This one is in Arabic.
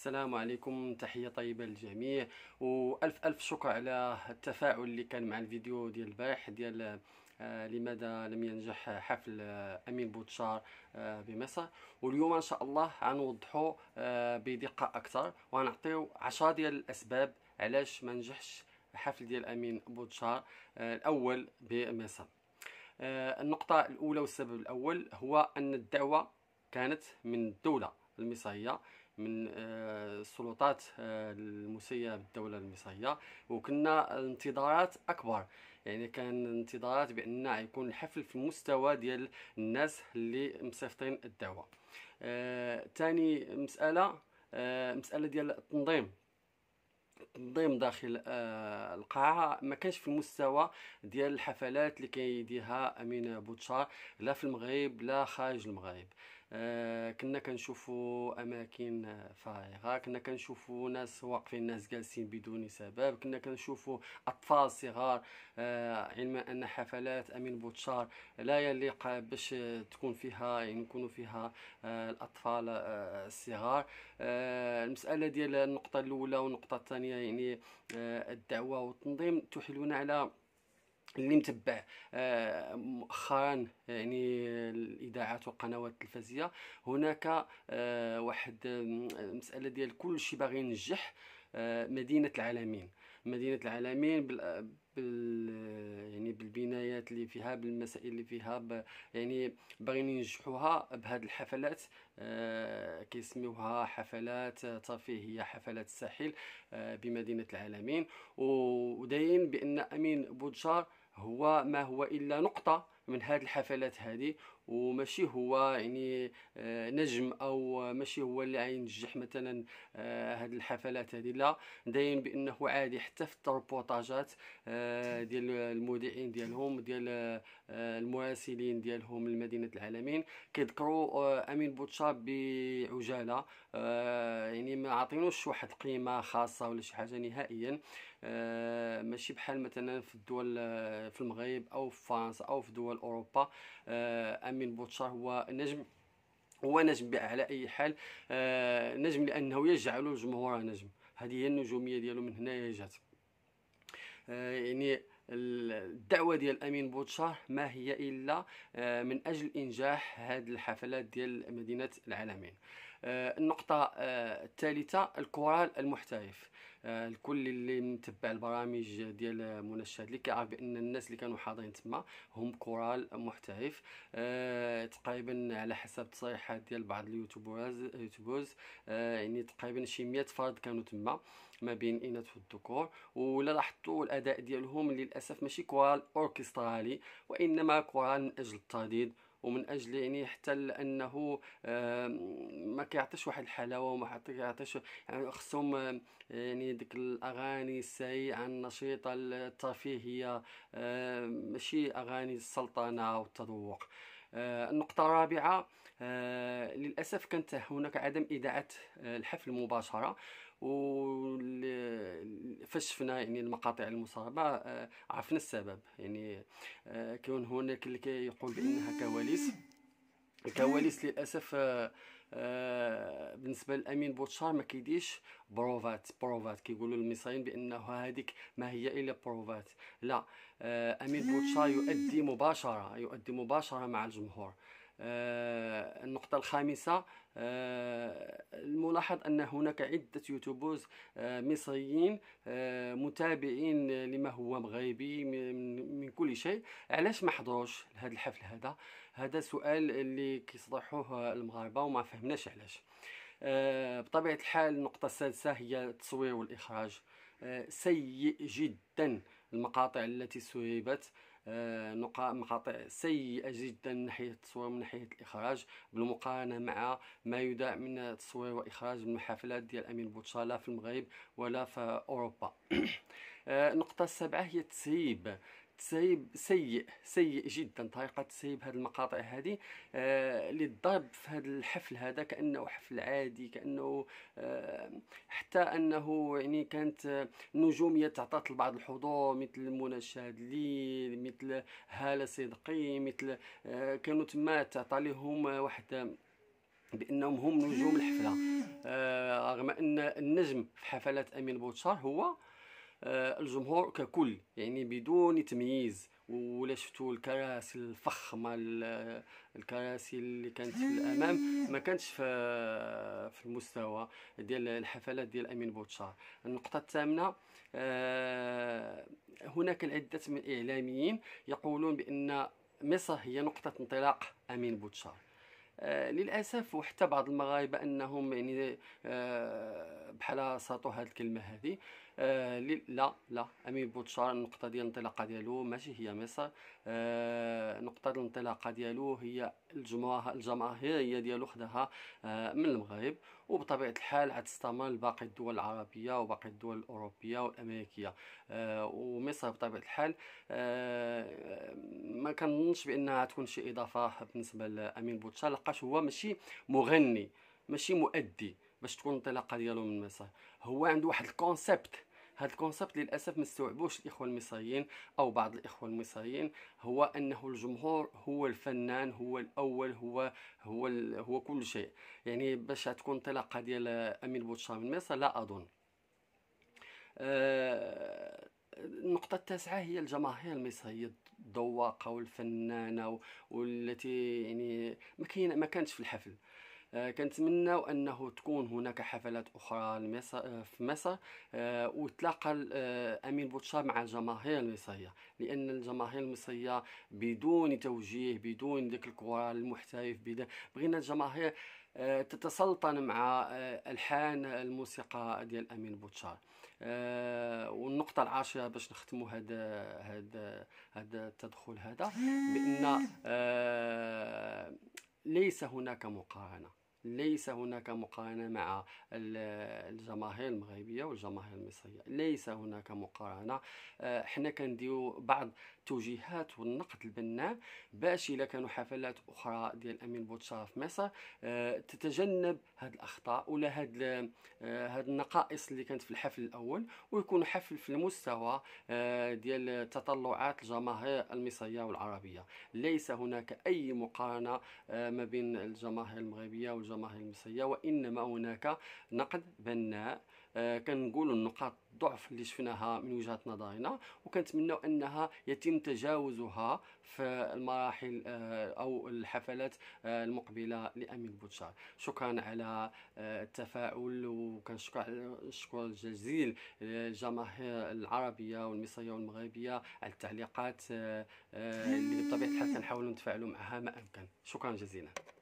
السلام عليكم تحية طيبة للجميع وألف ألف شكر على التفاعل اللي كان مع الفيديو ديال البارح ديال آه لماذا لم ينجح حفل آه امين بوتشار آه بمصر واليوم ان شاء الله غنوضحوا آه، بدقه اكثر وغنعطيو 10 ديال الاسباب علاش ما نجحش حفل ديال امين بوتشار آه، الاول بمصر آه، النقطه الاولى والسبب الاول هو ان الدعوه كانت من الدوله المصريه من آه، السلطات آه، المسيئه بالدوله المصريه وكنا انتظارات اكبر يعني كان انتظارات بان يكون الحفل في مستوى ديال الناس اللي مصيفطين الدعوه ثاني آه، مساله مساله ديال التنظيم التنظيم داخل القاعه ما كانش في المستوى ديال الحفلات اللي كيديها امين بوتشار لا في المغرب لا خارج المغرب آه آه، كنا كنشوفوا اماكن فارغه كنا كنشوفوا ناس واقفين ناس جالسين بدون سبب كنا كنشوفوا اطفال صغار آه، علما ان حفلات امين بوتشار لا يليق باش تكون فيها يكونوا يعني فيها آه، الاطفال الصغار المساله ديال النقطه الاولى والنقطه الثانيه يعني الدعوه والتنظيم تحيلون على اللي متبع آه، مؤخرا يعني الاذاعات والقنوات التلفزيه هناك آه، واحد المساله آه، ديال كل شيء باغي ينجح آه، مدينه العالمين مدينه العالمين بال... بال يعني بالبنايات اللي فيها بالمسائل اللي فيها ب... يعني باغيين ينجحوها بهاد الحفلات آه، كيسميوها حفلات ترفيهيه حفلات الساحل آه، بمدينه العالمين وداين بان امين بوتشار هو ما هو الا نقطه من هذه الحفلات هذه وماشي هو يعني آه، نجم او ماشي هو اللي غينجح مثلا هذه آه، الحفلات هذه لا داين بانه عادي حتى في التربوطاجات آه، ديال المذيعين ديالهم ديال المراسلين ديالهم لمدينه العالمين كيذكروا امين بوتشاب بعجاله يعني ما عاطينوش واحد قيمه خاصه ولا شي حاجه نهائيا ماشي بحال مثلا في الدول في المغرب او في فرنسا او في دول اوروبا آه، امين بوتشار هو نجم هو نجم على اي حال آه، نجم لانه يجعل الجمهور نجم هذه هي النجوميه ديالو من هنا جات آه، يعني الدعوه ديال امين بوتشار ما هي الا من اجل انجاح هذه الحفلات ديال مدينه العالمين آه، النقطه آه، الثالثه الكورال المحترف آه، الكل اللي متبع البرامج ديال منى الشاذلي كيعرف بان الناس اللي كانوا حاضرين تما هم كورال محترف تقريبا على حسب التصريحات ديال بعض اليوتيوبرز يوتيوبرز يعني تقريبا شي 100 فرد كانوا تما ما بين الاناث والذكور ولا لاحظتوا الاداء ديالهم للاسف ماشي كورال اوركسترالي وانما كورال من اجل الترديد ومن اجل يعني حتى لانه ما كيعطيش واحد الحلاوه وما كيعطيش يعني خصهم يعني ديك الاغاني السيئه النشيطه الترفيهيه ماشي اغاني السلطنه والتذوق آه، النقطة الرابعة آه، للأسف كانت هناك عدم إذاعة آه، الحفل مباشرة و فاش يعني المقاطع المصاحبه عرفنا السبب يعني كون هناك اللي كيقول بانها كواليس الكواليس للاسف بالنسبه لامين بوتشار ما كيديش بروفات بروفات كيقولوا المصريين بانه هذيك ما هي الا بروفات لا آه، امين بوتشار يؤدي مباشره يؤدي مباشره مع الجمهور آه، النقطة الخامسة آه، الملاحظ أن هناك عدة يوتيوبرز مصريين متابعين لما هو مغربي من, كل شيء علاش ما حضروش لهذا الحفل هذا هذا سؤال اللي كيصطحوه المغاربة وما فهمناش علاش آه، بطبيعة الحال النقطة السادسة هي التصوير والإخراج آه، سيء جدا المقاطع التي سربت آه، مقاطع سيئة جدا من ناحية التصوير ومن ناحية الإخراج بالمقارنة مع ما يداع من تصوير وإخراج من حفلات ديال أمين بوتشالا لا في المغرب ولا في أوروبا النقطة السابعة هي التسريب سيب سيء سيء جدا طريقه تسيب هذه المقاطع هذه آه اللي ضرب في هذا الحفل هذا كانه حفل عادي كانه آه حتى انه يعني كانت نجوميه تعطات لبعض الحضور مثل منى شادلي مثل هاله صدقي مثل آه كانوا تما تعطى لهم واحد بانهم هم نجوم الحفله آه رغم ان النجم في حفلات امين بوتشار هو آه، الجمهور ككل يعني بدون تمييز ولا شفتوا الكراسي الفخمه الكراسي اللي كانت في الامام ما كانتش في في المستوى ديال الحفلات ديال امين بوتشار النقطه الثامنه آه، هناك العدة من الاعلاميين يقولون بان مصر هي نقطه انطلاق امين بوتشار آه، للاسف وحتى بعض المغاربه انهم يعني آه بحال ساطوا هذه الكلمه هذه آه لا لا امين بوتشار النقطه ديال الانطلاقه ديالو ماشي هي مصر آه، نقطه الانطلاقه ديالو هي الجماهير الجماهيريه ديالو خداها آه، من المغرب وبطبيعه الحال عاد استمر باقي الدول العربيه وباقي الدول الاوروبيه والامريكيه ومصر بطبيعه الحال ما كنظنش بانها تكون شي اضافه بالنسبه لامين بوتشار لحقاش هو ماشي مغني ماشي مؤدي باش تكون الانطلاقه ديالو من مصر هو عنده واحد الكونسيبت هذا الكونسيبت للاسف ما استوعبوش الاخوه المصريين او بعض الاخوه المصريين هو انه الجمهور هو الفنان هو الاول هو هو هو كل شيء يعني باش تكون انطلاقه ديال امين بوتشار من مصر لا اظن أه النقطه التاسعه هي الجماهير المصريه الذواقه والفنانه والتي يعني ما كاين ما كانتش في الحفل آه، كنتمنوا انه تكون هناك حفلات اخرى آه، في مصر آه، وتلاقى امين بوتشار مع الجماهير المصريه لان الجماهير المصريه بدون توجيه بدون ذاك الكره المحترف بغينا الجماهير آه، تتسلطن مع آه، الحان الموسيقى ديال امين بوتشار آه، والنقطة العاشرة باش نختموا هذا هذا هذا التدخل هذا بأن ليس هناك مقارنة ليس هناك مقارنة مع الجماهير المغربية والجماهير المصرية ليس هناك مقارنة آه، حنا كنديرو بعض التوجيهات والنقد البناء باش إلا كانوا حفلات أخرى ديال أمين بوتشار في مصر آه، تتجنب هاد الأخطاء ولا هاد آه، هاد النقائص اللي كانت في الحفل الأول ويكون حفل في المستوى ديال تطلعات الجماهير المصرية والعربية ليس هناك أي مقارنة ما بين الجماهير المغربية والجماهير الجماهير المصريه وانما هناك نقد بناء آه، كنقول كنقولوا النقاط الضعف اللي شفناها من وجهه نظرنا وكنتمنى انها يتم تجاوزها في المراحل آه، او الحفلات آه، المقبله لامين بوتشار شكرا على التفاعل وكنشكر الجزيل للجماهير العربيه والمصريه والمغربيه على التعليقات اللي بطبيعه الحال كنحاولوا نتفاعلوا معها ما امكن شكرا جزيلا